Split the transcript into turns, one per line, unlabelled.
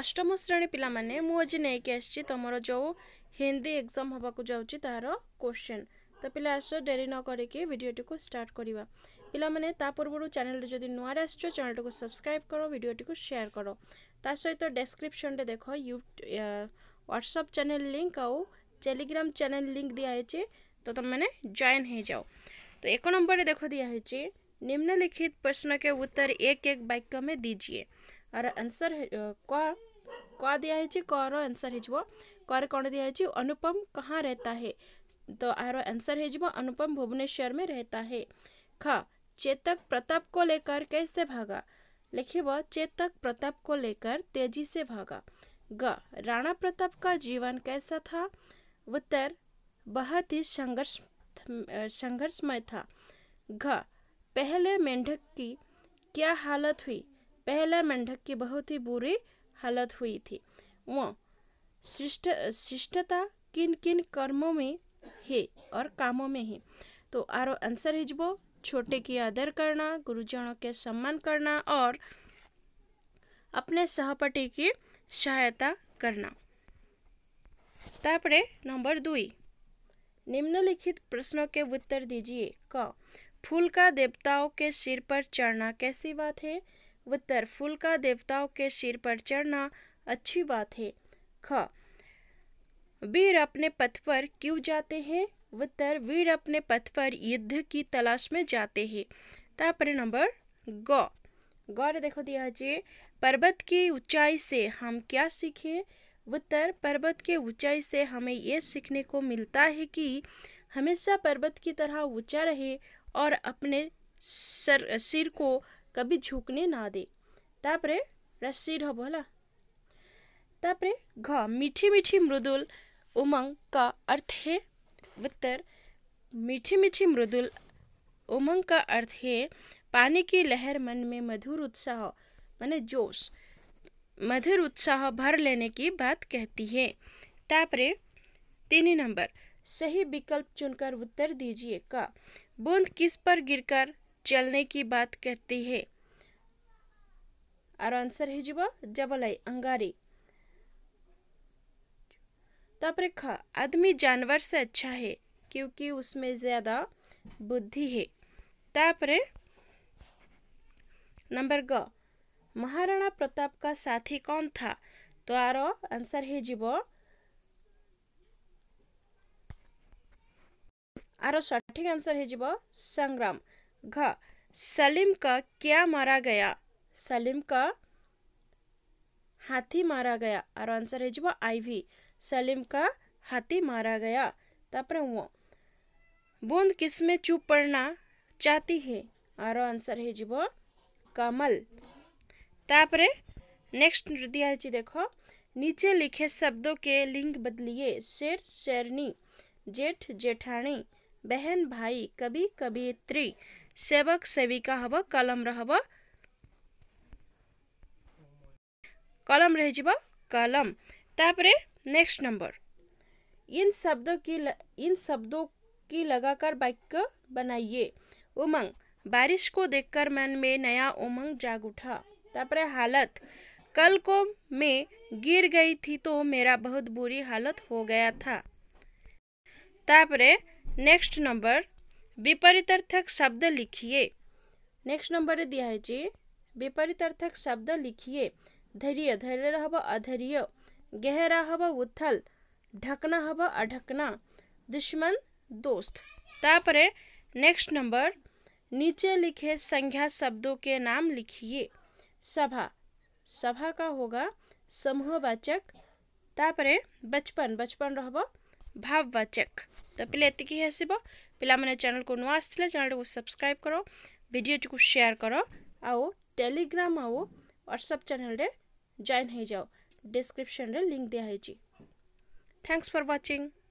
অষ্টম শ্রেণী পিলামানে মু আজি নেইকি আসছি তোমার যে হিন্দি এক্সাম হওয়া যাচ্ছি তার কোশ্চেন তো পিলা আস ডেরি ন করিকি ভিডিওটি স্টার্ট করা ପିଲାମାନେ ତା ପୂର୍ବରୁ ଚ୍ୟାନେଲଟି ଯଦି ନୂଆରେ ଆସିଛ ଚ୍ୟାନେଲଟିକୁ ସବସ୍କ୍ରାଇବ୍ କର ଭିଡ଼ିଓଟିକୁ ସେୟାର କର ତା ସହିତ ଡେସ୍କ୍ରିପସନ୍ରେ ଦେଖ ୟୁ ହ୍ୱାଟ୍ସଆପ୍ ଚ୍ୟାନେଲ୍ ଲିଙ୍କ୍ ଆଉ ଟେଲିଗ୍ରାମ ଚ୍ୟାନେଲ୍ ଲିଙ୍କ୍ ଦିଆହେଇଛି ତ ତୁମେମାନେ ଜଏନ୍ ହେଇଯାଅ ତ ଏକ ନମ୍ବରରେ ଦେଖ ଦିଆହେଇଛି ନିମ୍ନଲିଖିତ ପ୍ରଶ୍ନ के उत्तर एक एक वाक्य में दीजिए आंसर ଆନ୍ସର୍ କ है ଦିଆହେଇଛି କର कौन दिया है अनुपम कहाँ रहता है तो आरो आंसर है ଆନ୍ସର୍ अनुपम भुवनेश्वर में रहता है ख चेतक प्रताप को लेकर कैसे भागा वो चेतक प्रताप को लेकर तेजी से भागा ग राणा प्रताप का जीवन कैसा था उत्तर बहुत ही संघर्ष संघर्षमय था घ पहले मेंढक की क्या हालत हुई पहला मेंढक की बहुत ही बुरी हालत हुई थी वो शिष्ट शिष्टता किन किन कर्मों में है और कामों में है तो आरो आंसर है जो छोटे की आदर करना गुरुजनों के सम्मान करना और अपने सहपाठी की सहायता करना तापरे नंबर दुई निम्नलिखित प्रश्नों के उत्तर दीजिए क फूल का देवताओं के सिर पर चढ़ना कैसी बात है उत्तर फूल का देवताओं के सिर पर चढ़ना अच्छी बात है ख वीर अपने पथ पर क्यों जाते हैं उत्तर वीर अपने पथ पर युद्ध की तलाश में जाते हैं तापर नंबर गौ गौर देखो दिया जी पर्वत की ऊंचाई से हम क्या सीखें उत्तर पर्वत के ऊंचाई से हमें यह सीखने को मिलता है कि हमेशा पर्वत की तरह ऊंचा रहे और अपने सर सिर को कभी झुकने ना दे तापरे রাশির হব হলা तापरे ঘ मीठी मीठी मृदुल उमंग का अर्थ है उत्तर मीठी मीठी मृदुल उमंग का अर्थ है पानी की लहर मन में मधुर उत्साह माने जोश मधुर उत्साह भर लेने की बात कहती है तापरे तीन नंबर सही विकल्प चुनकर उत्तर दीजिए का बूंद किस पर गिरकर चलने की बात कहती है आर आंसर है हो जबलाई अंगारी तापर ख आदमी जानवर से अच्छा है क्योंकि उसमें ज़्यादा बुद्धि है तापरे नंबर ग महाराणा प्रताप का साथी कौन था तो आर आंसर है हो आरो सठिक आंसर है हो संग्राम घ सलीम का क्या मारा गया सलीम का हाथी मारा गया और आंसर है जो आई आईवी सलीम का हाथी मारा गया तपर वो बूंद किस में चुप पड़ना चाहती है और आंसर है जो कमल तापरे नेक्स्ट दिया देखो नीचे लिखे शब्दों के लिंग बदलिए शेर शेरनी जेठ जेठानी बहन भाई कभी कभी त्री सेवक सेविका हम कलम कलम रही कलम तापरे नेक्स्ट नंबर इन शब्दों की ल, इन शब्दों की लगाकर वाक्य बनाइए उमंग बारिश को देखकर मन में नया उमंग जाग उठा तापरे हालत कल को मैं गिर गई थी तो मेरा बहुत बुरी हालत हो गया था तापरे नेक्स्ट नंबर विपरीतार्थक शब्द लिखिए नेक्स्ट नंबर दिया है विपरीतार्थक शब्द लिखिए धैर्य धैर्य हब अधैर्य गहरा हब उथल ढकना हब अढकना दुश्मन दोस्त तापर नेक्स्ट नंबर नीचे लिखे संज्ञा शब्दों के नाम लिखिए सभा सभा का होगा समूहवाचक तापर बचपन बचपन रहब भाववाचक तो पहले इतनी आसब पे चेल को नुआ आ चेल टू सब्सक्राइब कर भिडटि सेयार कर आओ टेलीग्राम आओ व्हाट्सअप चैनल रे जॉइन हो जाओ डिस्क्रिप्शन रे लिंक दिया है जी थैंक्स फॉर वाचिंग